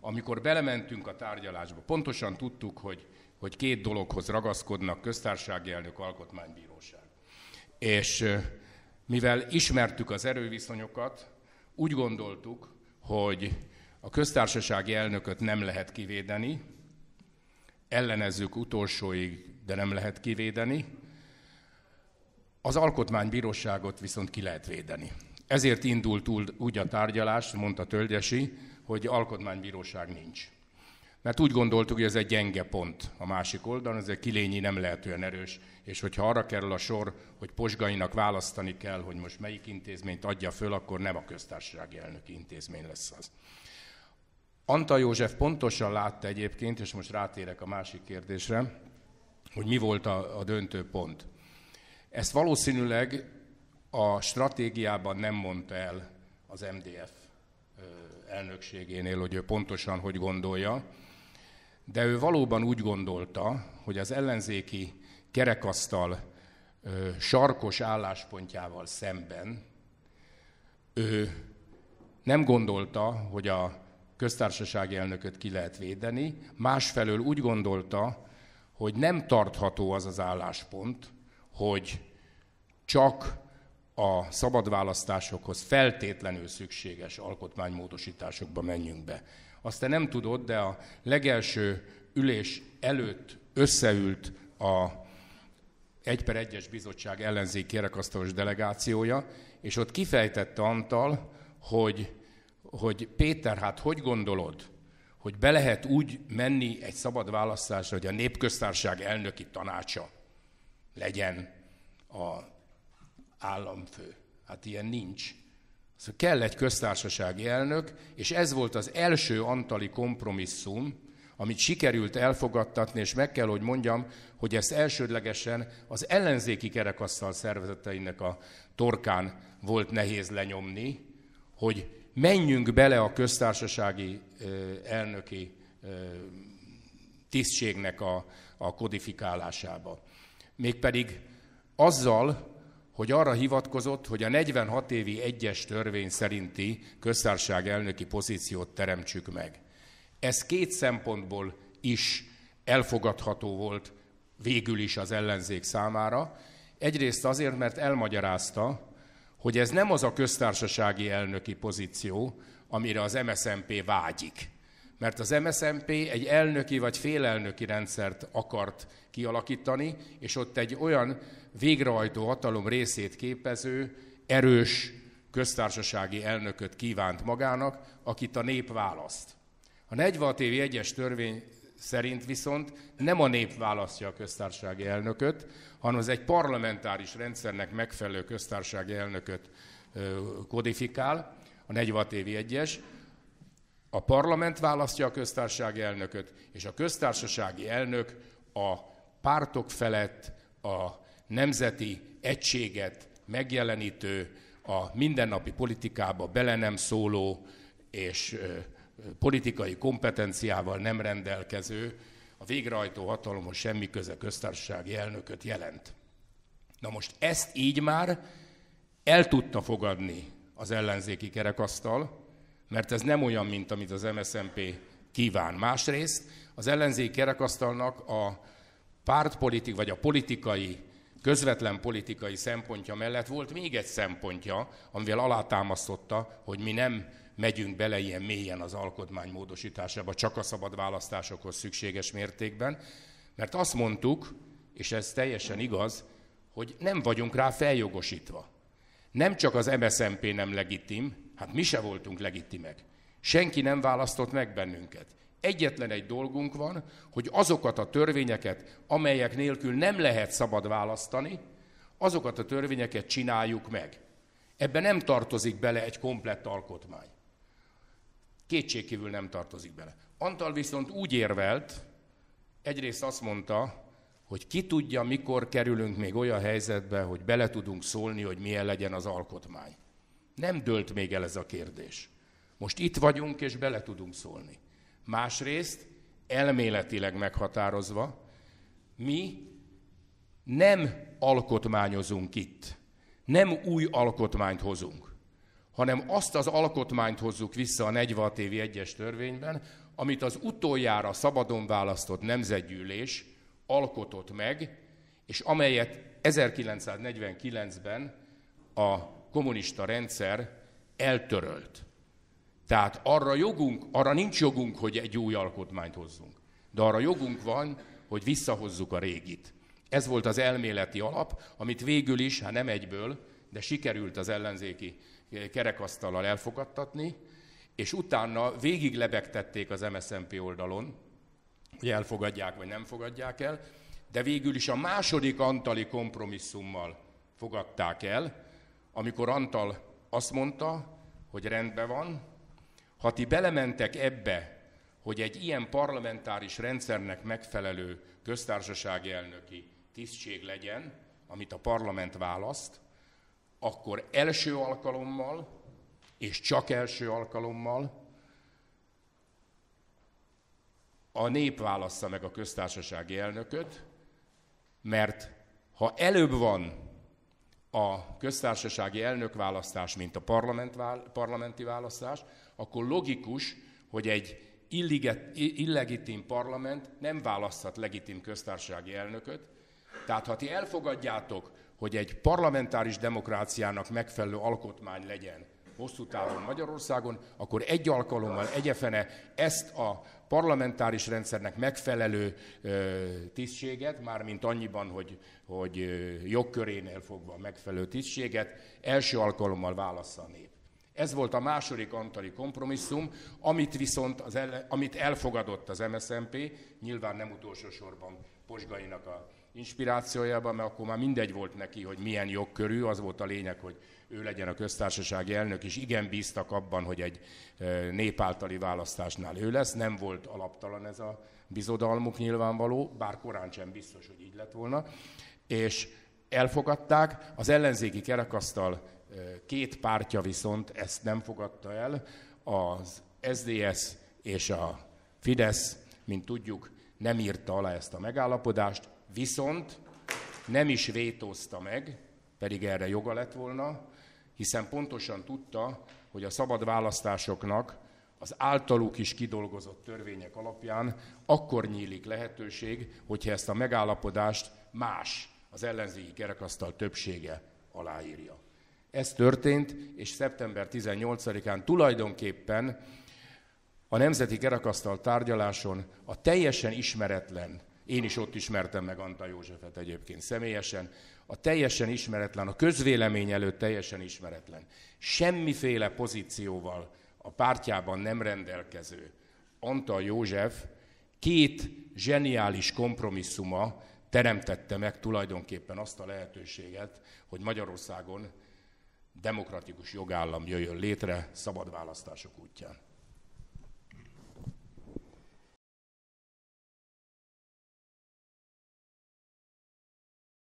Amikor belementünk a tárgyalásba, pontosan tudtuk, hogy, hogy két dologhoz ragaszkodnak köztársasági elnök, alkotmánybíróság. És mivel ismertük az erőviszonyokat, úgy gondoltuk, hogy a köztársasági elnököt nem lehet kivédeni, ellenezzük utolsóig, de nem lehet kivédeni, az alkotmánybíróságot viszont ki lehet védeni. Ezért indult úgy a tárgyalás, mondta Tölgyesi, hogy alkotmánybíróság nincs. Mert úgy gondoltuk, hogy ez egy gyenge pont a másik oldalon, ez egy kilényi nem lehet olyan erős, és hogyha arra kerül a sor, hogy posgainak választani kell, hogy most melyik intézményt adja föl, akkor nem a köztársasági elnöki intézmény lesz az. Antal József pontosan látta egyébként, és most rátérek a másik kérdésre, hogy mi volt a, a döntő pont. Ezt valószínűleg a stratégiában nem mondta el az MDF elnökségénél, hogy ő pontosan hogy gondolja, de ő valóban úgy gondolta, hogy az ellenzéki kerekasztal ö, sarkos álláspontjával szemben ő nem gondolta, hogy a köztársasági elnököt ki lehet védeni, másfelől úgy gondolta, hogy nem tartható az az álláspont, hogy csak a szabad választásokhoz feltétlenül szükséges alkotmánymódosításokba menjünk be. Azt te nem tudod, de a legelső ülés előtt összeült a 1 per 1-es bizottság ellenzék kerekasztalos delegációja, és ott kifejtette Antal, hogy, hogy Péter, hát hogy gondolod, hogy be lehet úgy menni egy szabad választásra, hogy a népköztársaság elnöki tanácsa legyen a államfő. Hát ilyen nincs. Szóval kell egy köztársasági elnök, és ez volt az első antali kompromisszum, amit sikerült elfogadtatni, és meg kell, hogy mondjam, hogy ezt elsődlegesen az ellenzéki kerekasztal szervezeteinek a torkán volt nehéz lenyomni, hogy menjünk bele a köztársasági elnöki tisztségnek a, a kodifikálásába. Mégpedig azzal, hogy arra hivatkozott, hogy a 46 évi egyes törvény szerinti köztársaság elnöki pozíciót teremtsük meg. Ez két szempontból is elfogadható volt végül is az ellenzék számára. Egyrészt azért, mert elmagyarázta, hogy ez nem az a köztársasági elnöki pozíció, amire az MSMP vágyik mert az MSMP egy elnöki vagy félelnöki rendszert akart kialakítani, és ott egy olyan végrehajtó hatalom részét képező, erős köztársasági elnököt kívánt magának, akit a nép választ. A 46 évi egyes törvény szerint viszont nem a nép választja a köztársasági elnököt, hanem az egy parlamentáris rendszernek megfelelő köztársasági elnököt kodifikál, a 46 évi egyes, a parlament választja a köztársasági elnököt, és a köztársasági elnök a pártok felett a nemzeti egységet megjelenítő, a mindennapi politikába bele nem szóló és politikai kompetenciával nem rendelkező, a végrehajtó hatalomhoz semmi köze köztársasági elnököt jelent. Na most ezt így már el tudta fogadni az ellenzéki kerekasztal, mert ez nem olyan, mint amit az MSZMP kíván. Másrészt az ellenzéki kerekasztalnak a pártpolitik, vagy a politikai, közvetlen politikai szempontja mellett volt még egy szempontja, amivel alátámasztotta, hogy mi nem megyünk bele ilyen mélyen az alkotmány módosításába, csak a szabad választásokhoz szükséges mértékben, mert azt mondtuk, és ez teljesen igaz, hogy nem vagyunk rá feljogosítva. Nem csak az MSZMP nem legitim, Hát mi se voltunk legitimek. Senki nem választott meg bennünket. Egyetlen egy dolgunk van, hogy azokat a törvényeket, amelyek nélkül nem lehet szabad választani, azokat a törvényeket csináljuk meg. Ebben nem tartozik bele egy komplett alkotmány. Kétségkívül nem tartozik bele. Antal viszont úgy érvelt, egyrészt azt mondta, hogy ki tudja, mikor kerülünk még olyan helyzetbe, hogy bele tudunk szólni, hogy milyen legyen az alkotmány. Nem dölt még el ez a kérdés. Most itt vagyunk, és bele tudunk szólni. Másrészt, elméletileg meghatározva, mi nem alkotmányozunk itt, nem új alkotmányt hozunk, hanem azt az alkotmányt hozzuk vissza a 46 évi egyes törvényben, amit az utoljára szabadon választott nemzetgyűlés alkotott meg, és amelyet 1949-ben a kommunista rendszer eltörölt. Tehát arra jogunk, arra nincs jogunk, hogy egy új alkotmányt hozzunk. De arra jogunk van, hogy visszahozzuk a régit. Ez volt az elméleti alap, amit végül is, hát nem egyből, de sikerült az ellenzéki kerekasztallal elfogadtatni, és utána végig lebegtették az MSZNP oldalon, hogy elfogadják vagy nem fogadják el, de végül is a második antali kompromisszummal fogadták el, amikor Antal azt mondta, hogy rendben van, ha ti belementek ebbe, hogy egy ilyen parlamentáris rendszernek megfelelő köztársasági elnöki tisztség legyen, amit a parlament választ, akkor első alkalommal, és csak első alkalommal a nép válassza meg a köztársasági elnököt, mert ha előbb van a köztársasági elnökválasztás, mint a parlament, parlamenti választás, akkor logikus, hogy egy illiget, illegitim parlament nem választhat legitim köztársasági elnököt. Tehát ha ti elfogadjátok, hogy egy parlamentáris demokráciának megfelelő alkotmány legyen, hosszú távon Magyarországon, akkor egy alkalommal egyefene ezt a parlamentáris rendszernek megfelelő ö, tisztséget, mármint annyiban, hogy, hogy jogkörénél fogva megfelelő tisztséget, első alkalommal válassza a nép. Ez volt a második antali kompromisszum, amit viszont az el, amit elfogadott az MSZMP, nyilván nem utolsó sorban Posgainak a inspirációjában, mert akkor már mindegy volt neki, hogy milyen jogkörű, az volt a lényeg, hogy ő legyen a köztársasági elnök, és igen bíztak abban, hogy egy népáltali választásnál ő lesz. Nem volt alaptalan ez a bizodalmuk nyilvánvaló, bár korán sem biztos, hogy így lett volna. És elfogadták, az ellenzéki kerekasztal két pártja viszont ezt nem fogadta el, az SDS és a Fidesz, mint tudjuk, nem írta alá ezt a megállapodást, Viszont nem is vétózta meg, pedig erre joga lett volna, hiszen pontosan tudta, hogy a szabad választásoknak az általuk is kidolgozott törvények alapján akkor nyílik lehetőség, hogyha ezt a megállapodást más, az ellenzéki kerekasztal többsége aláírja. Ez történt, és szeptember 18-án tulajdonképpen a Nemzeti Kerekasztal tárgyaláson a teljesen ismeretlen én is ott ismertem meg Anta Józsefet egyébként személyesen. A teljesen ismeretlen, a közvélemény előtt teljesen ismeretlen, semmiféle pozícióval a pártjában nem rendelkező Antal József két zseniális kompromisszuma teremtette meg tulajdonképpen azt a lehetőséget, hogy Magyarországon demokratikus jogállam jöjjön létre szabad választások útján.